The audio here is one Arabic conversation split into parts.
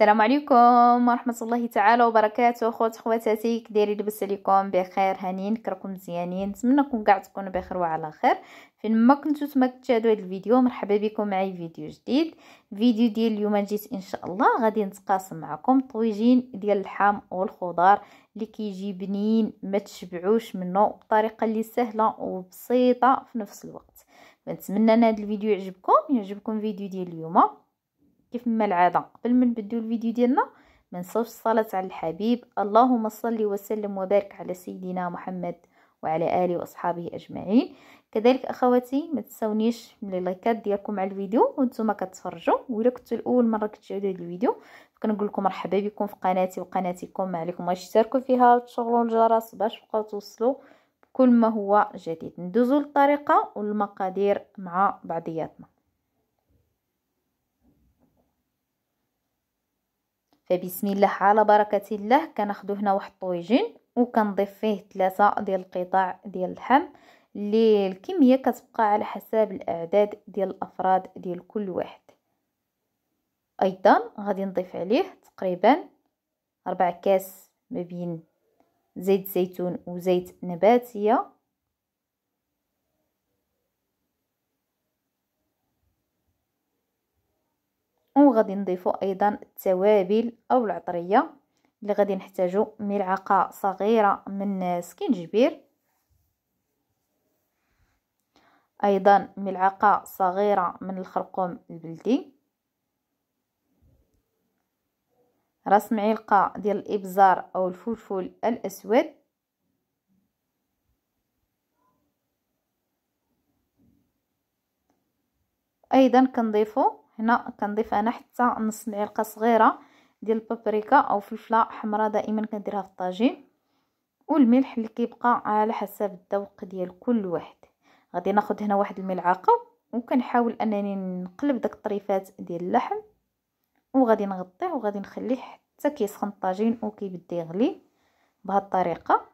السلام عليكم ورحمة الله تعالى وبركاته خوت خواتاتي كديري لبس عليكم بخير هانين كركم مزيانين نتمنىكم كاع تكونوا بخير وعلى خير فين ما كنتو تما كتشاهدوا هذا الفيديو مرحبا بكم معي فيديو جديد فيديو ديال اليوم جيت ان شاء الله غادي نتقاسم معكم طويجين ديال اللحم والخضار اللي كيجي بنين ما تشبعوش منه بطريقه اللي سهله وبسيطه في نفس الوقت نتمنى ان هذا الفيديو يعجبكم يعجبكم فيديو ديال اليوم كيف ما العاده قبل ما نبداو الفيديو ديالنا ما الصلاه على الحبيب اللهم صل وسلم وبارك على سيدنا محمد وعلى اله واصحابه اجمعين كذلك اخواتي ما تنساونيش من اللايكات ديالكم على الفيديو وانتم كتفرجوا والا كنتوا الاول مره كتشاهدوا هذا الفيديو كنقول لكم مرحبا بكم في قناتي وقناتكم ما عليكم غير تشتركوا فيها وتشغلوا الجرس باش تبقاو توصلوا كل ما هو جديد ندوزوا للطريقه والمقادير مع بعضياتنا فبسم الله على بركة الله كناخدو هنا واحد الطويجين وكنضيف فيه ثلاثة ديال القطع ديال اللحم اللي الكمية كتبقى على حساب الأعداد ديال الأفراد ديال كل واحد أيضا غادي نضيف عليه تقريبا ربع كاس ما بين زيت زيتون وزيت نباتية وغادي نضيفو ايضا التوابل او العطريه اللي غادي نحتاجو ملعقه صغيره من سكينجبير ايضا ملعقه صغيره من الخرقوم البلدي راس معلقه ديال الابزار او الفلفل الاسود ايضا كنضيفو هنا كنضيف انا حتى نص معلقه صغيره ديال البابريكا او فلفله حمراء دائما كنديرها في الطاجين والملح اللي كيبقى على حسب الذوق ديال كل واحد غادي ناخذ هنا واحد الملعقه وكنحاول انني نقلب داك الطريفات ديال اللحم وغادي نغطيه وغادي نخليه حتى كيسخن الطاجين وكيبدا يغلي بهاد الطريقه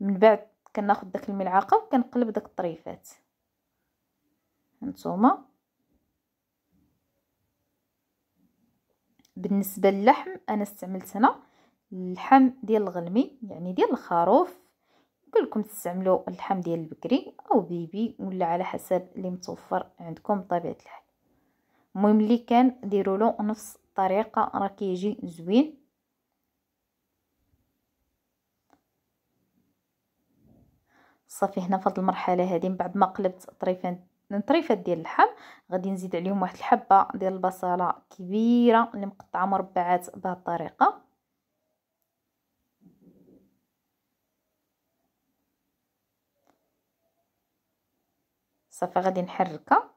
من بعد كناخذ داك الملعقه وكنقلب داك الطريفات هانتوما بالنسبه للحم انا استعملت هنا اللحم ديال الغلمي يعني ديال الخروف يمكن لكم تستعملوا اللحم ديال البكري او بيبي ولا على حسب اللي متوفر عندكم بطبيعه الحال المهم اللي كان ديروا له نفس الطريقه راه كيجي زوين صافي هنا في هذه المرحله هذه من بعد ما قلبت طريفان طريفات ديال اللحم غادي نزيد عليهم واحد الحبه ديال البصله كبيره اللي مقطعه مربعات بهذه الطريقه صافي غادي نحركها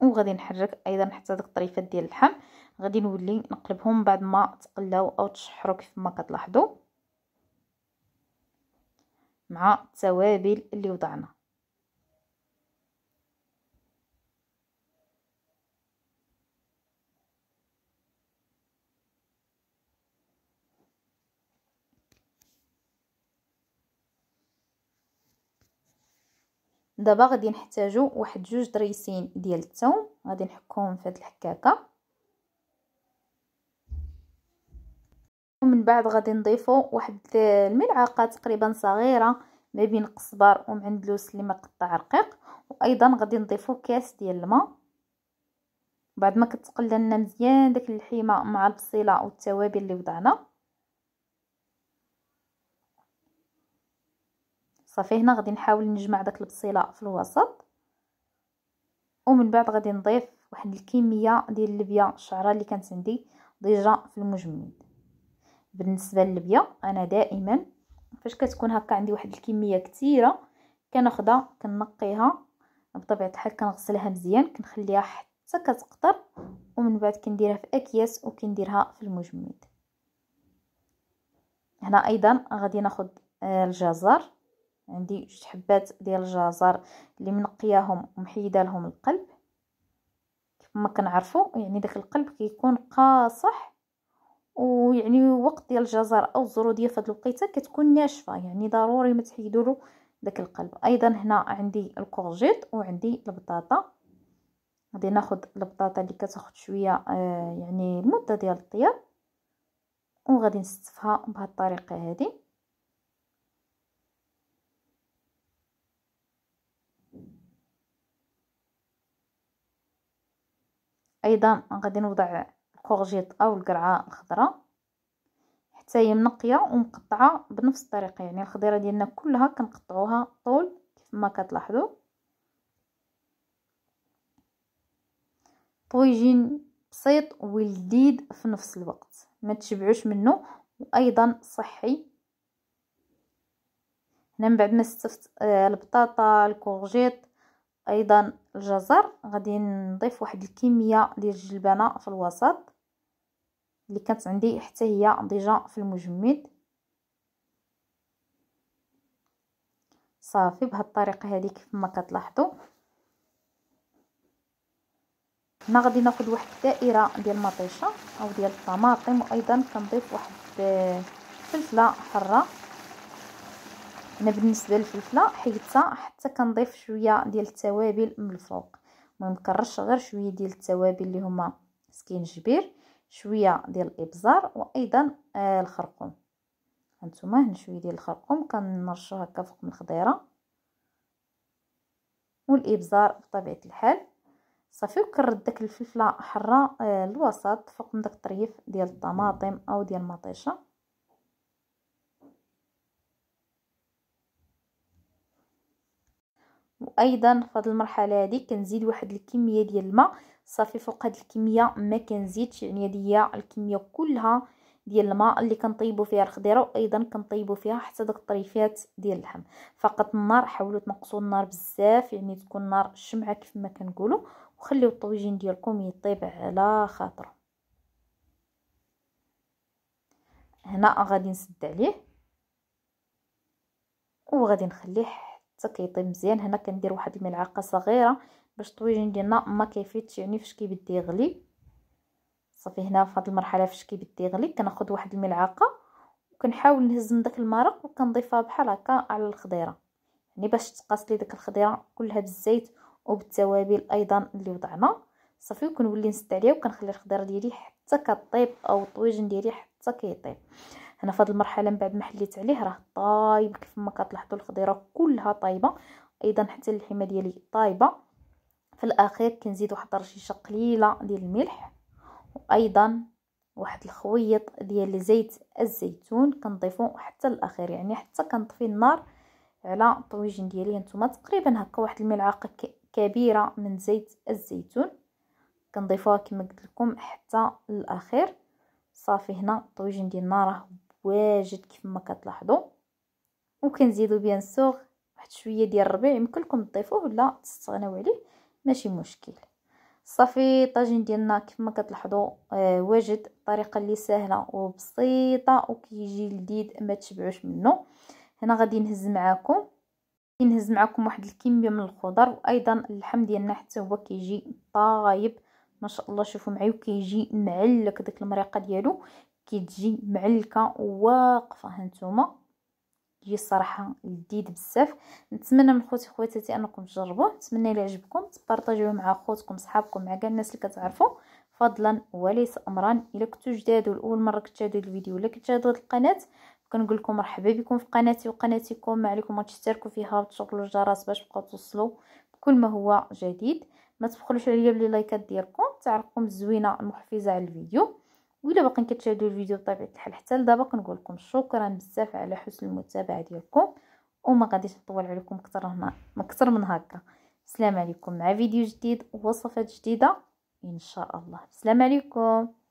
وغادي نحرك ايضا حتى داك الطريفات ديال اللحم غادي نولي نقلبهم بعد ما تقلاو او تشحروا كيف ما كتلاحظوا مع التوابل اللي وضعنا دابا غادي نحتاجو واحد جوج دريسين ديال الثوم غادي نحكهم في هاد الحكاكه ومن بعد غادي نضيفو واحد الملعقه تقريبا صغيره ما بين قصبر ومعندلوس اللي مقطع رقيق وايضا غادي نضيفو كاس ديال الماء بعد ما كتقلى لنا مزيان داك اللحيمه مع البصيله والتوابل اللي وضعنا صافي هنا غادي نحاول نجمع داك البصيله في الوسط ومن بعد غادي نضيف واحد الكميه ديال اللبيه الشعره اللي كانت عندي ديجا في المجمد بالنسبه للبيه انا دائما فاش كتكون هكا عندي واحد الكميه كثيره كناخدها كنقيها بطبيعه الحال كنغسلها مزيان كنخليها حتى كتقطر ومن بعد كنديرها في اكياس وكنديرها في المجمد هنا ايضا غادي ناخد آه، الجزر عندي جوج حبات ديال الجزر اللي منقياهم ومحيده لهم القلب كيف ما كنعرفوا يعني داك القلب كيكون قاصح ويعني وقت ديال الجزر او الزروديه فهاد الوقيته كتكون ناشفه يعني ضروري ما تحيدوا له داك القلب ايضا هنا عندي الكورجيت وعندي البطاطا غادي ناخذ البطاطا اللي كتاخذ شويه آه يعني المده ديال الطياب وغادي نستفها بهاد الطريقه هذه ايضا غادي نوضع الكورجيت او القرعه الخضراء حتى هي منقيه ومقطعه بنفس الطريقه يعني الخضيره ديالنا كلها كنقطعوها طول كيف ما كتلاحظوا طويجين بسيط ولذيذ في نفس الوقت ما تشبعوش منه وايضا صحي هنا من بعد ما استفت آه، البطاطا الكورجيت ايضا الجزر غادي نضيف واحد الكميه ديال الجلبانه في الوسط اللي كانت عندي حتى هي ديجا في المجمد صافي بهاد الطريقه هذه كيف ما كتلاحظوا هنا غادي ناخذ واحد الدائره ديال المطيشه او ديال الطماطم وايضا كنضيف واحد آه، فلفله حره انا بالنسبه للفلفله حيدتها حتى كنضيف شويه ديال التوابل من الفوق ما نكررش غير شويه ديال التوابل اللي هما سكينجبير شويه ديال الابزار وايضا آه الخرقوم هانتوما هنا شويه ديال الخرقوم كنرشو هكا فوق من الخضيره والابزار بطبيعه الحال صافي وكنرد داك الفلفله حره آه الوسط فوق من داك الطريف ديال الطماطم او ديال المطيشه وايضا في هذه المرحله هذه كنزيد واحد الكميه ديال الماء صافي فوق هذه الكميه ما كنزيدش يعني هذه الكميه كلها ديال الماء اللي كنطيبوا فيها الخضيره وايضا كنطيبوا فيها حتى داك الطريفات ديال اللحم فقط النار حاولوا تنقصوا النار بزاف يعني تكون النار شمعه كيف ما كنقولوا وخليوا الطويجين ديالكم يطيب على خاطره هنا غادي نسد عليه وغادي نخليه حتى كيطيب مزيان هنا كندير واحد الملعقه صغيره باش الطويجين ديالنا ما كيفيتش يعني فاش كيبدا يغلي صافي هنا في هذه المرحله فاش كيبدا يغلي كناخذ واحد الملعقه وكنحاول نهز من داك المرق وكنضيفها بحال هكا على الخضيره يعني باش تقاس لي داك الخضيره كلها بالزيت وبالتوابل ايضا اللي وضعنا صافي وكنولي نسد عليها وكنخلي الخضيره ديالي حتى كطيب او الطويجين ديالي حتى كيطيب هنا في هذه المرحله من بعد ما حليت عليه راه طايب كيف ما كتلاحظوا الخضيره كلها طايبه ايضا حتى اللحمه ديالي طايبه في الاخير كنزيد واحد رشيشه قليله ديال الملح وايضا واحد الخويط ديال زيت الزيتون كنضيفو حتى الاخير يعني حتى كنطفي النار على الطويجن ديالي هانتوما تقريبا هكا واحد الملعقه كبيره من زيت الزيتون كنضيفوها كما قلت لكم حتى الاخير صافي هنا الطويجن ديالنا راه واجد كيف ما كتلاحظوا وكنزيدوا بيان سور واحد شويه ديال الربيع يمكن لكم تضيفوه ولا تستغناو عليه ماشي مشكل صافي الطاجين ديالنا كيف ما كتلاحظوا آه واجد الطريقه اللي سهله وبسيطه وكيجي لذيذ ما تشبعوش منه هنا غادي نهز معاكم نهز معاكم واحد الكميه من الخضر وايضا اللحم ديالنا حتى هو كيجي طايب ما شاء الله شوفوا معايا وكيجي معلك ديك المريقه ديالو كتجي معلكه واقفه هانتوما هي الصراحه لذيذ بزاف نتمنى من خوتي خواتاتي انكم تجربوه نتمنى الا عجبكم تبارطاجيوه مع خوتكم صحابكم مع كاع الناس اللي كتعرفوا فضلا وليس امرا الا كنتو جداد والاول مره كتشاهدوا الفيديو ولا كتشاهدوا القناه كنقول لكم مرحبا بكم في قناتي وقناتكم ما عليكم تشتركوا فيها وتشغلوا الجرس باش تبقاو توصلوا بكل ما هو جديد ما تبخلوش عليا بلي لايكات ديالكم تعرفكم الزوينه المحفزه على الفيديو وإلا باقيين كتشاهدوا الفيديو بطبيعه الحال حتى لدابا كنقول لكم شكرا بزاف على حسن المتابعه ديالكم وما غاديش نطول عليكم اكثر هنا اكثر من هكا السلام عليكم مع فيديو جديد ووصفات جديده ان شاء الله السلام عليكم